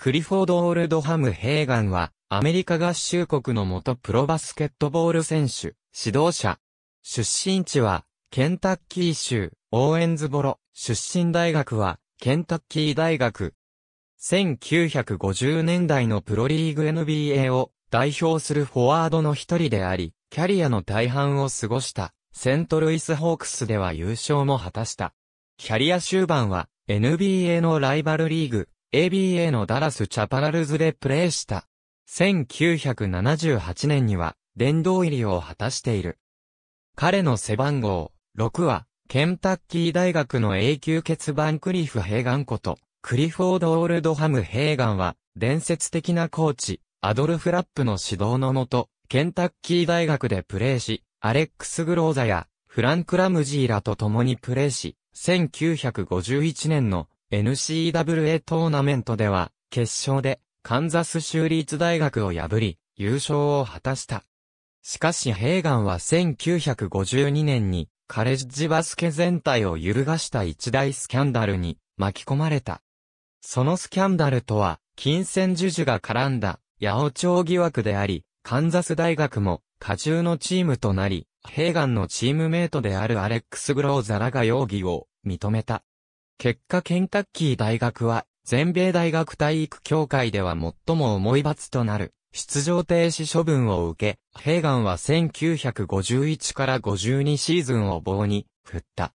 クリフォード・オールドハム・ヘーガンは、アメリカ合衆国の元プロバスケットボール選手、指導者。出身地は、ケンタッキー州、オーエンズボロ。出身大学は、ケンタッキー大学。1950年代のプロリーグ NBA を代表するフォワードの一人であり、キャリアの大半を過ごした、セントルイスホークスでは優勝も果たした。キャリア終盤は、NBA のライバルリーグ、ABA のダラス・チャパラルズでプレーした。1978年には、殿堂入りを果たしている。彼の背番号、6は、ケンタッキー大学の永久欠番クリフ・ヘーガンこと、クリフォード・オールドハム・ヘーガンは、伝説的なコーチ、アドルフ・ラップの指導のもと、ケンタッキー大学でプレーし、アレックス・グローザや、フランク・ラムジーらと共にプレーし、1951年の n c w a トーナメントでは、決勝で、カンザス州立大学を破り、優勝を果たした。しかしヘーガンは1952年に、カレッジバスケ全体を揺るがした一大スキャンダルに巻き込まれた。そのスキャンダルとは、金銭授受が絡んだ、八百長疑惑であり、カンザス大学も、過重のチームとなり、ヘーガンのチームメイトであるアレックス・グローザらが容疑を認めた。結果ケンタッキー大学は、全米大学体育協会では最も重い罰となる、出場停止処分を受け、ヘーガンは1951から52シーズンを棒に、振った。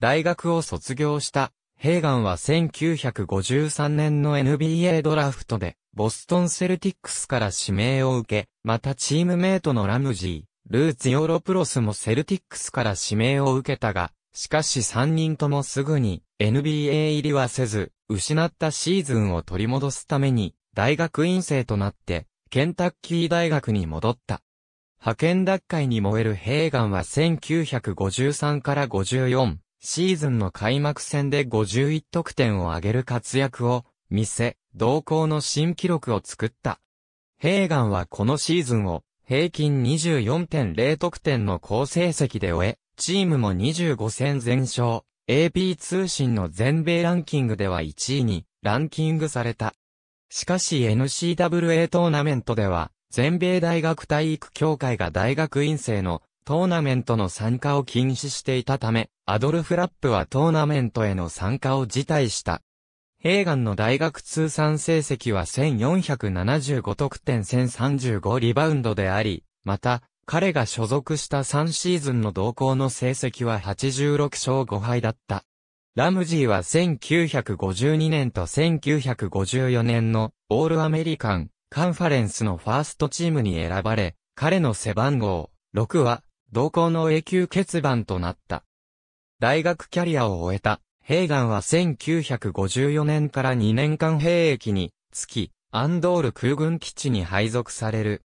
大学を卒業した、ヘーガンは1953年の NBA ドラフトで、ボストンセルティックスから指名を受け、またチームメイトのラムジー、ルーツ・ヨーロプロスもセルティックスから指名を受けたが、しかし3人ともすぐに NBA 入りはせず、失ったシーズンを取り戻すために大学院生となってケンタッキー大学に戻った。派遣脱会に燃えるヘーガンは1953から54シーズンの開幕戦で51得点を挙げる活躍を見せ、同校の新記録を作った。ヘーガンはこのシーズンを平均24.0得点の好成績で終え、チームも25戦全勝、AP 通信の全米ランキングでは1位にランキングされた。しかし n c w a トーナメントでは、全米大学体育協会が大学院生のトーナメントの参加を禁止していたため、アドルフ・ラップはトーナメントへの参加を辞退した。ヘーガンの大学通算成績は1475得点1035リバウンドであり、また、彼が所属した3シーズンの同行の成績は86勝5敗だった。ラムジーは1952年と1954年のオールアメリカンカンファレンスのファーストチームに選ばれ、彼の背番号6は同行の永久欠番となった。大学キャリアを終えたヘイガンは1954年から2年間兵役につき、アンドール空軍基地に配属される。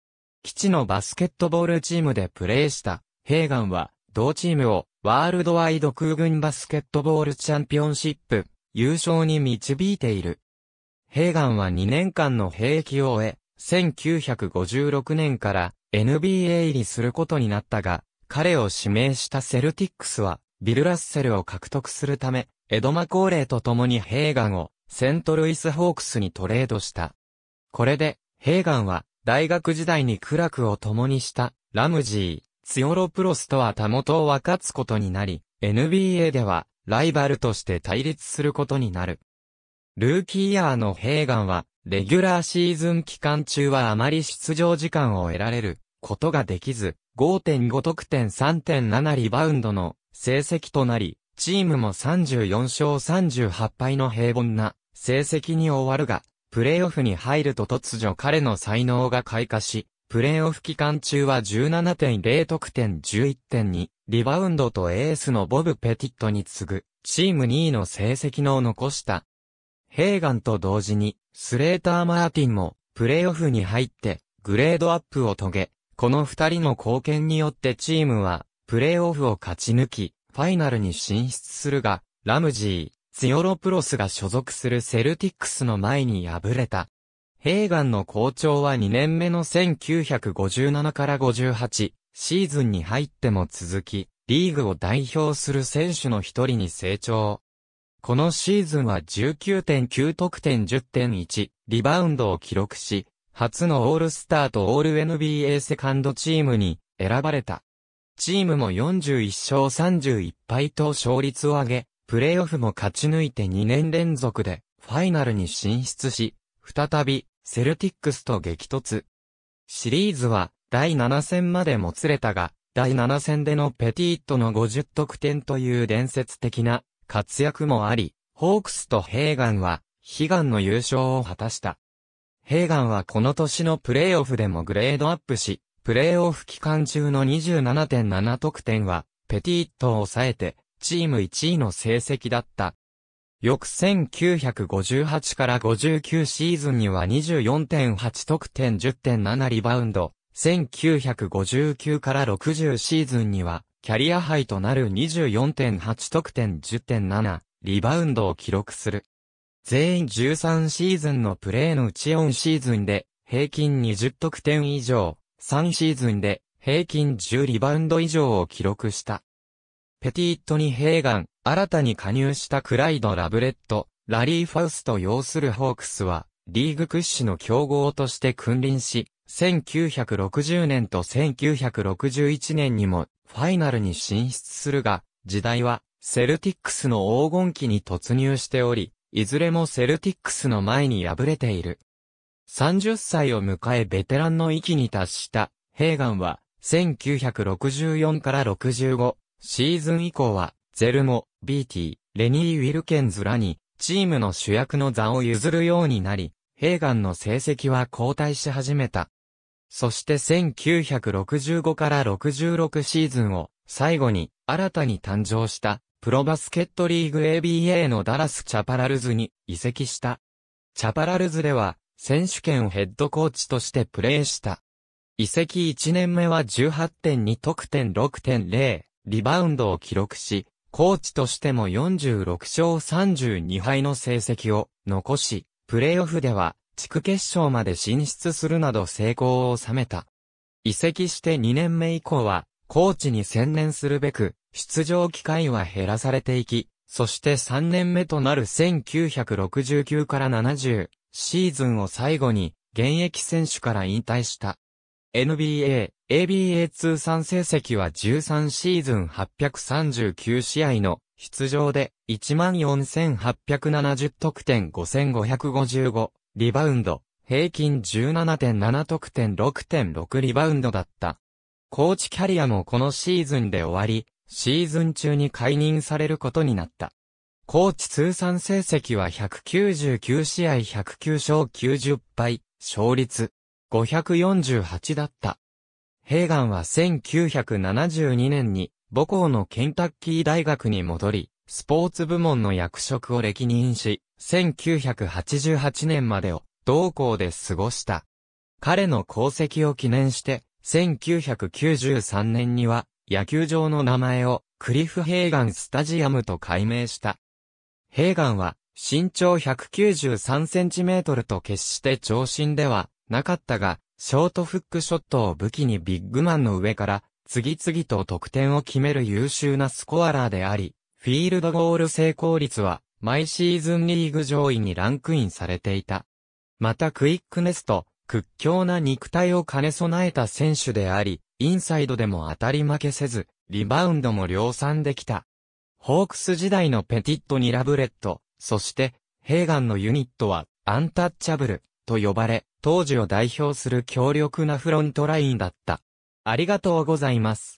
基地のバスケットボールチームでプレーしたヘーガンは、同チームをワールドワイド空軍バスケットボールチャンピオンシップ優勝に導いている。ヘーガンは2年間の兵役を終え、1956年から NBA 入りすることになったが、彼を指名したセルティックスは、ビル・ラッセルを獲得するため、エドマコーレーと共にヘーガンをセントルイス・ホークスにトレードした。これで、ヘーガンは大学時代に苦楽を共にした、ラムジー、ツヨロプロスとはたもとを分かつことになり、NBA では、ライバルとして対立することになる。ルーキーイヤーのヘーガンは、レギュラーシーズン期間中はあまり出場時間を得られることができず、5.5得点3.7リバウンドの成績となり、チームも34勝38敗の平凡な成績に終わるが、プレーオフに入ると突如彼の才能が開花し、プレーオフ期間中は17.0得点11.2、リバウンドとエースのボブ・ペティットに次ぐ、チーム2位の成績のを残した。ヘーガンと同時に、スレーター・マーティンも、プレーオフに入って、グレードアップを遂げ、この二人の貢献によってチームは、プレーオフを勝ち抜き、ファイナルに進出するが、ラムジー、ツヨロプロスが所属するセルティックスの前に敗れた。ヘーガンの好調は2年目の1957から58シーズンに入っても続き、リーグを代表する選手の一人に成長。このシーズンは19.9得点10.1リバウンドを記録し、初のオールスターとオール NBA セカンドチームに選ばれた。チームも41勝31敗と勝率を上げ、プレーオフも勝ち抜いて2年連続でファイナルに進出し、再びセルティックスと激突。シリーズは第7戦までもつれたが、第7戦でのペティットの50得点という伝説的な活躍もあり、ホークスとヘーガンは悲願の優勝を果たした。ヘーガンはこの年のプレーオフでもグレードアップし、プレーオフ期間中の27.7得点は、ペティットを抑えて、チーム1位の成績だった。翌1958から59シーズンには24.8得点10.7リバウンド、1959から60シーズンにはキャリアハイとなる24.8得点10.7リバウンドを記録する。全員13シーズンのプレーのうち4シーズンで平均20得点以上、3シーズンで平均10リバウンド以上を記録した。ペティットに併願、新たに加入したクライド・ラブレット、ラリー・ファウスと要するホークスは、リーグ屈指の強豪として君臨し、1960年と1961年にもファイナルに進出するが、時代はセルティックスの黄金期に突入しており、いずれもセルティックスの前に敗れている。30歳を迎えベテランの域に達した、ヘーガンは、1964から65、シーズン以降は、ゼルモ、ビーティ、レニー・ウィルケンズらに、チームの主役の座を譲るようになり、ヘーガンの成績は後退し始めた。そして1965から66シーズンを最後に新たに誕生したプロバスケットリーグ ABA のダラス・チャパラルズに移籍した。チャパラルズでは選手権をヘッドコーチとしてプレーした。移籍1年目は18.2得点6.0リバウンドを記録し、コーチとしても46勝32敗の成績を残し、プレイオフでは地区決勝まで進出するなど成功を収めた。移籍して2年目以降は、コーチに専念するべく、出場機会は減らされていき、そして3年目となる1969から70シーズンを最後に現役選手から引退した。NBA、ABA 通算成績は13シーズン839試合の出場で14,870得点5,555リバウンド、平均17.7得点6.6リバウンドだった。コーチキャリアもこのシーズンで終わり、シーズン中に解任されることになった。コーチ通算成績は199試合109勝90敗、勝率548だった。ヘーガンは1972年に母校のケンタッキー大学に戻り、スポーツ部門の役職を歴任し、1988年までを同校で過ごした。彼の功績を記念して、1993年には野球場の名前をクリフ・ヘーガン・スタジアムと改名した。ヘーガンは身長193センチメートルと決して長身ではなかったが、ショートフックショットを武器にビッグマンの上から、次々と得点を決める優秀なスコアラーであり、フィールドゴール成功率は、毎シーズンリーグ上位にランクインされていた。またクイックネスと、屈強な肉体を兼ね備えた選手であり、インサイドでも当たり負けせず、リバウンドも量産できた。ホークス時代のペティットにラブレット、そして、ヘーガンのユニットは、アンタッチャブル、と呼ばれ、当時を代表する強力なフロントラインだった。ありがとうございます。